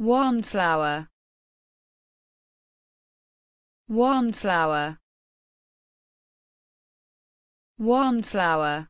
One flower. One flower. One flower.